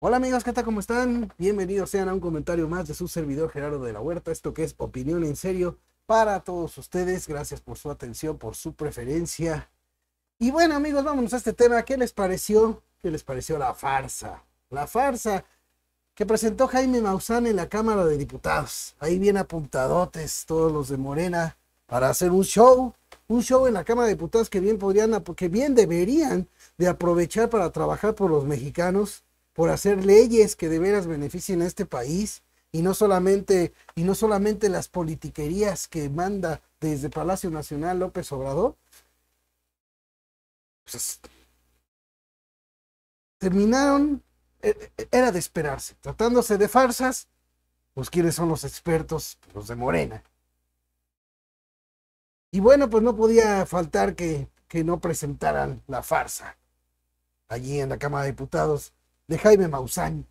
Hola amigos, ¿qué tal? ¿Cómo están? Bienvenidos sean a un comentario más de su servidor Gerardo de la Huerta, esto que es Opinión en Serio para todos ustedes. Gracias por su atención, por su preferencia. Y bueno amigos, vámonos a este tema. ¿Qué les pareció? ¿Qué les pareció la farsa? La farsa que presentó Jaime Maussan en la Cámara de Diputados. Ahí bien apuntadotes todos los de Morena para hacer un show, un show en la Cámara de Diputados que bien podrían, que bien deberían de aprovechar para trabajar por los mexicanos por hacer leyes que de veras beneficien a este país y no solamente, y no solamente las politiquerías que manda desde Palacio Nacional López Obrador. Pues, terminaron, e, e, era de esperarse, tratándose de farsas, pues quiénes son los expertos, pues, los de Morena. Y bueno, pues no podía faltar que, que no presentaran la farsa allí en la Cámara de Diputados de Jaime Mausán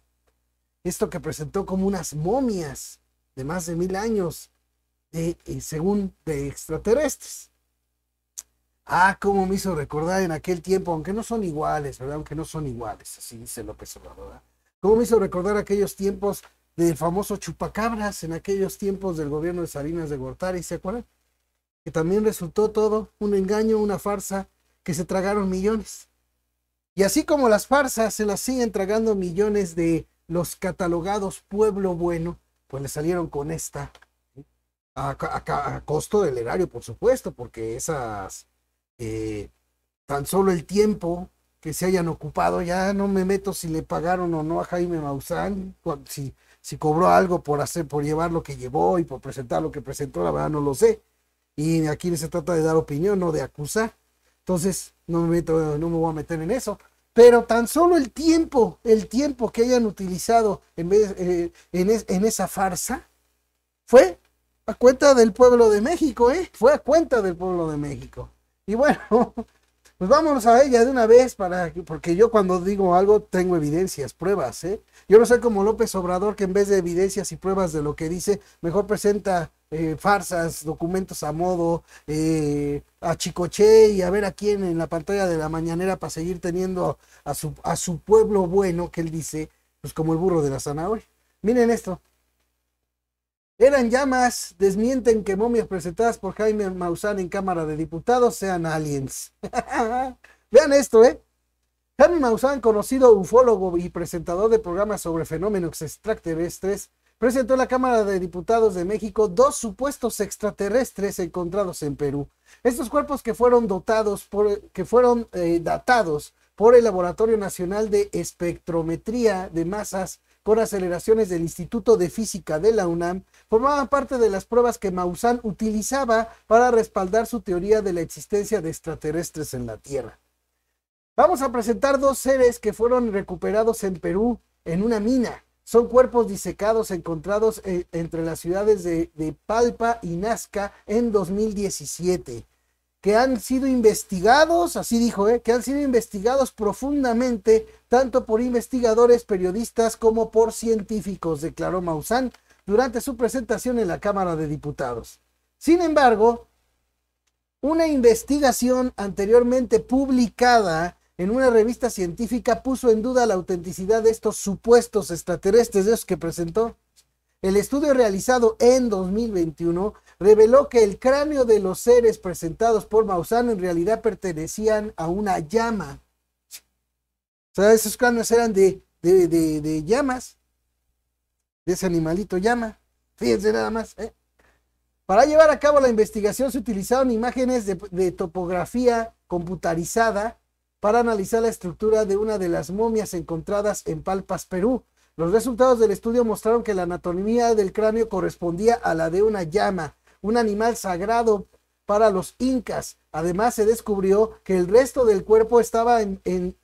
Esto que presentó como unas momias de más de mil años, eh, según de extraterrestres. Ah, cómo me hizo recordar en aquel tiempo, aunque no son iguales, ¿verdad? Aunque no son iguales, así dice López Obrador. Cómo me hizo recordar aquellos tiempos del famoso chupacabras, en aquellos tiempos del gobierno de Salinas de Gortari, ¿se acuerdan? Que también resultó todo un engaño, una farsa, que se tragaron millones. Y así como las farsas se las siguen tragando millones de los catalogados pueblo bueno, pues le salieron con esta, a, costo del erario, por supuesto, porque esas, eh, tan solo el tiempo que se hayan ocupado, ya no me meto si le pagaron o no a Jaime Maussan, si, si cobró algo por hacer, por llevar lo que llevó y por presentar lo que presentó, la verdad no lo sé. Y aquí se trata de dar opinión, no de acusar. Entonces, no me, meto, no me voy a meter en eso pero tan solo el tiempo, el tiempo que hayan utilizado en, eh, en, esa farsa, fue a cuenta del pueblo de México, ¿eh? Fue a cuenta del pueblo de México. Y bueno, Pues vámonos a ella de una vez, para porque yo cuando digo algo tengo evidencias, pruebas, ¿eh? Yo no soy como López Obrador que en vez de evidencias y pruebas de lo que dice, mejor presenta eh, farsas, documentos a modo, eh, a Chicoche y a ver a quién en la pantalla de la mañanera para seguir teniendo a su, a su pueblo bueno que él dice, pues como el burro de la zanahoria. Miren esto, eran llamas, desmienten que momias presentadas por Jaime Maussan en Cámara de Diputados sean aliens. Vean esto, ¿eh? Jaime Maussan, conocido ufólogo y presentador de programas sobre fenómenos extraterrestres, presentó en la Cámara de Diputados de México dos supuestos extraterrestres encontrados en Perú. Estos cuerpos que fueron dotados que fueron eh, datados por el Laboratorio Nacional de Espectrometría de Masas con aceleraciones del Instituto de Física de la UNAM, formaban parte de las pruebas que Maussan utilizaba para respaldar su teoría de la existencia de extraterrestres en la Tierra. Vamos a presentar dos seres que fueron recuperados en Perú en una mina. Son cuerpos disecados encontrados eh, entre las ciudades de, de Palpa y Nazca en 2017 que han sido investigados, así dijo, eh, que han sido investigados profundamente tanto por investigadores, periodistas como por científicos, declaró Maussan durante su presentación en la Cámara de Diputados. Sin embargo, una investigación anteriormente publicada en una revista científica puso en duda la autenticidad de estos supuestos extraterrestres de los que presentó. El estudio realizado en 2021 reveló que el cráneo de los seres presentados por Maussan en realidad pertenecían a una llama. O sea, esos cráneos eran de, llamas, de ese animalito llama. Fíjense nada más. ¿eh? Para llevar a cabo la investigación se utilizaron imágenes de, topografía computarizada para analizar la estructura de una de las momias encontradas en Palpas, Perú. Los resultados del estudio mostraron que la anatomía del cráneo correspondía a la de una llama, un animal sagrado para los incas. Además se descubrió que el resto del cuerpo estaba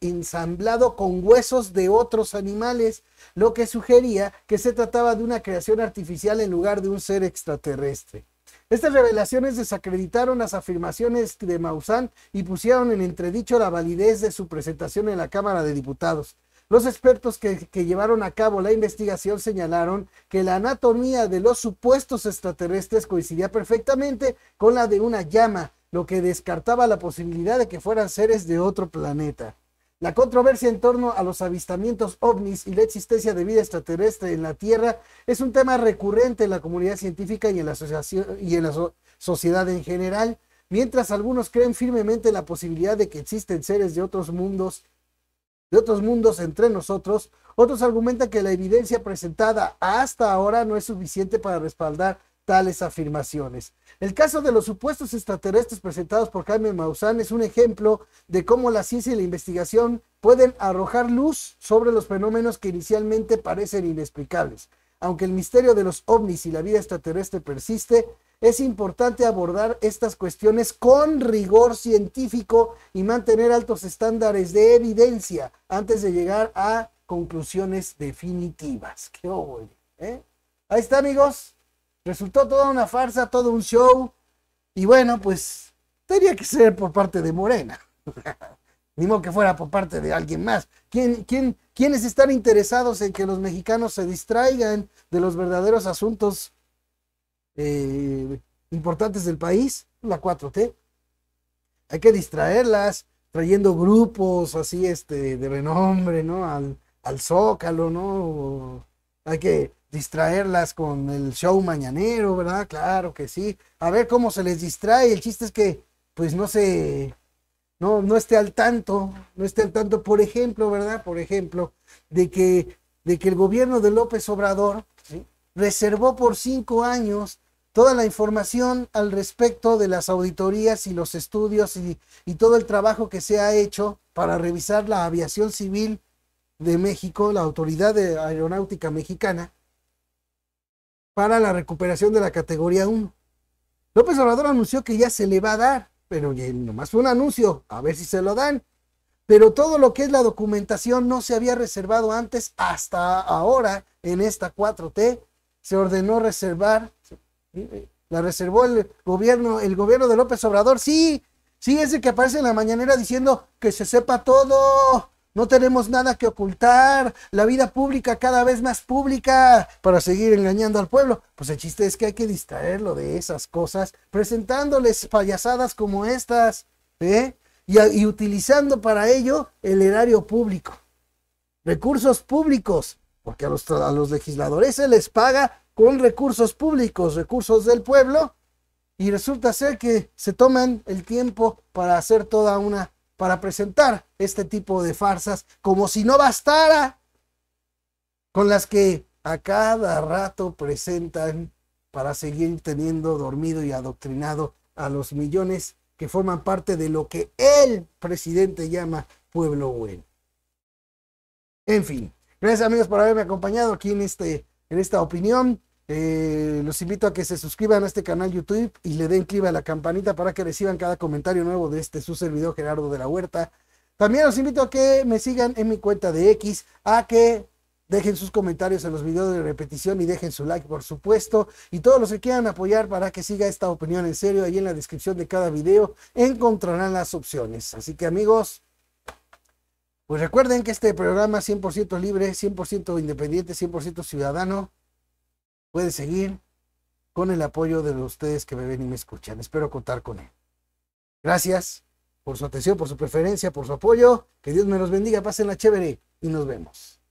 ensamblado con huesos de otros animales, lo que sugería que se trataba de una creación artificial en lugar de un ser extraterrestre. Estas revelaciones desacreditaron las afirmaciones de Maussan y pusieron en entredicho la validez de su presentación en la Cámara de Diputados. Los expertos que, llevaron a cabo la investigación señalaron que la anatomía de los supuestos extraterrestres coincidía perfectamente con la de una llama, lo que descartaba la posibilidad de que fueran seres de otro planeta. La controversia en torno a los avistamientos ovnis y la existencia de vida extraterrestre en la Tierra es un tema recurrente en la comunidad científica y en la, sociedad en general. Mientras algunos creen firmemente en la posibilidad de que existen seres de otros mundos de otros mundos entre nosotros, otros argumentan que la evidencia presentada hasta ahora no es suficiente para respaldar tales afirmaciones. El caso de los supuestos extraterrestres presentados por Jaime Maussan es un ejemplo de cómo la ciencia y la investigación pueden arrojar luz sobre los fenómenos que inicialmente parecen inexplicables. Aunque el misterio de los ovnis y la vida extraterrestre persiste, es importante abordar estas cuestiones con rigor científico y mantener altos estándares de evidencia antes de llegar a conclusiones definitivas. ¡Qué obvio, ¿Eh? Ahí está, amigos. Resultó toda una farsa, todo un show. Y bueno, pues tenía que ser por parte de Morena. Ni modo que fuera por parte de alguien más. ¿Quién, quién, ¿Quiénes están interesados en que los mexicanos se distraigan de los verdaderos asuntos eh, importantes del país, la 4T. Hay que distraerlas trayendo grupos así este de renombre, ¿no? Al, Zócalo, ¿no? Hay que distraerlas con el show mañanero, ¿verdad? Claro que sí. A ver cómo se les distrae. El chiste es que, pues no se, no, no esté al tanto, no esté al tanto, por ejemplo, ¿verdad? Por ejemplo, de que, de que el gobierno de López Obrador reservó por cinco años toda la información al respecto de las auditorías y los estudios y, todo el trabajo que se ha hecho para revisar la aviación civil de México, la Autoridad de Aeronáutica Mexicana, para la recuperación de la categoría 1. López Obrador anunció que ya se le va a dar, pero nomás fue un anuncio, a ver si se lo dan. Pero todo lo que es la documentación no se había reservado antes hasta ahora en esta 4T se ordenó reservar, la reservó el gobierno, el gobierno de López Obrador, sí, sí, es el que aparece en la mañanera diciendo que se sepa todo, no tenemos nada que ocultar, la vida pública cada vez más pública para seguir engañando al pueblo. Pues el chiste es que hay que distraerlo de esas cosas, presentándoles payasadas como estas, y utilizando para ello el erario público, recursos públicos, porque a los, legisladores se les paga con recursos públicos, recursos del pueblo, y resulta ser que se toman el tiempo para hacer toda una, para presentar este tipo de farsas, como si no bastara con las que a cada rato presentan para seguir teniendo dormido y adoctrinado a los millones que forman parte de lo que el presidente llama pueblo bueno. En fin, Gracias amigos por haberme acompañado aquí en, este, en esta opinión. Eh, los invito a que se suscriban a este canal YouTube y le den clic a la campanita para que reciban cada comentario nuevo de este su servidor Gerardo de la Huerta. También los invito a que me sigan en mi cuenta de X, a que dejen sus comentarios en los videos de repetición y dejen su like, por supuesto. Y todos los que quieran apoyar para que siga esta opinión en serio, ahí en la descripción de cada video encontrarán las opciones. Así que amigos, pues recuerden que este programa 100% libre, 100% independiente, 100% ciudadano puede seguir con el apoyo de ustedes que me ven y me escuchan. Espero contar con él. Gracias por su atención, por su preferencia, por su apoyo. Que Dios me los bendiga. la chévere y nos vemos.